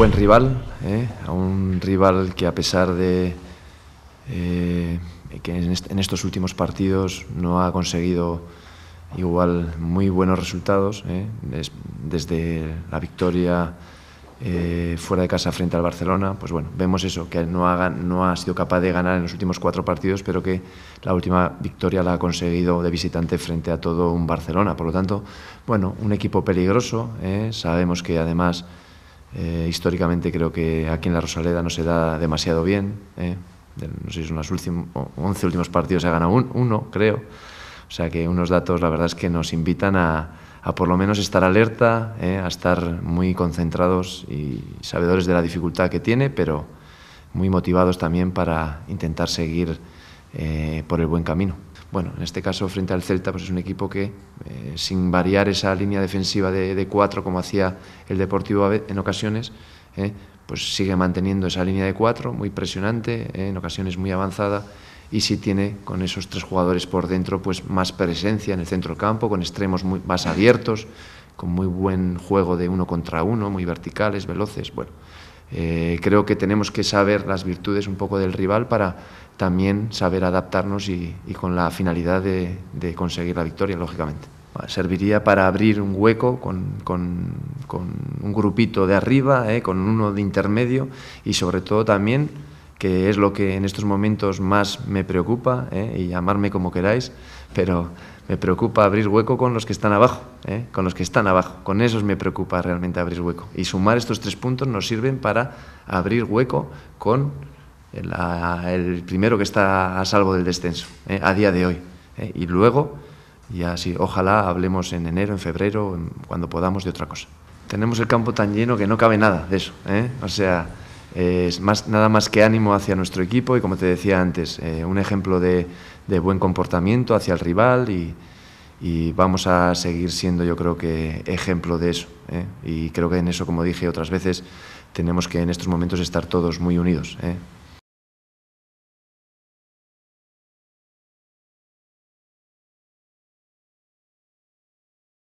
buen rival, ¿eh? a un rival que a pesar de eh, que en, estos últimos partidos no ha conseguido igual muy buenos resultados, ¿eh? desde la victoria fuera de casa frente al Barcelona, pues bueno, vemos eso, que no ha, no ha sido capaz de ganar en los últimos cuatro partidos, pero que la última victoria la ha conseguido de visitante frente a todo un Barcelona. Por lo tanto, bueno, un equipo peligroso, sabemos que además... Eh, históricamente creo que aquí en la Rosaleda no se da demasiado bien. Eh. No sé si son los 11 últimos partidos se ha ganado un, uno, creo. O sea que unos datos, la verdad es que nos invitan a, por lo menos estar alerta, eh, a estar muy concentrados y sabedores de la dificultad que tiene, pero muy motivados también para intentar seguir eh, por el buen camino bueno, en este caso frente al Celta, pues es un equipo que, eh, sin variar esa línea defensiva de, cuatro, como hacía el Deportivo en ocasiones, eh, pues sigue manteniendo esa línea de cuatro, muy presionante, eh, en ocasiones muy avanzada, y si tiene con esos tres jugadores por dentro, pues más presencia en el centro campo, con extremos más abiertos, con muy buen juego de uno contra uno, muy verticales, veloces, bueno. creo que tenemos que saber las virtudes un poco del rival para también saber adaptarnos y, con la finalidad de, conseguir la victoria, lógicamente. Serviría para abrir un hueco con, un grupito de arriba, eh, con uno de intermedio y sobre todo también, que es lo que en estos momentos más me preocupa, eh, y llamarme como queráis, pero me preocupa abrir hueco con los que están abajo, eh, con los que están abajo, con esos me preocupa realmente abrir hueco. Y sumar estos tres puntos nos sirven para abrir hueco con el, primero que está a salvo del descenso eh, a día de hoy. Eh, y luego, ya así ojalá hablemos en enero, en febrero, cuando podamos de otra cosa. Tenemos el campo tan lleno que no cabe nada de eso. Eh, o sea, es más, nada más que ánimo hacia nuestro equipo y, como te decía antes, un ejemplo de, de buen comportamiento hacia el rival y, vamos a seguir siendo yo creo que ejemplo de eso y creo que en eso como dije otras veces tenemos que en estos momentos estar todos muy unidos ¿eh?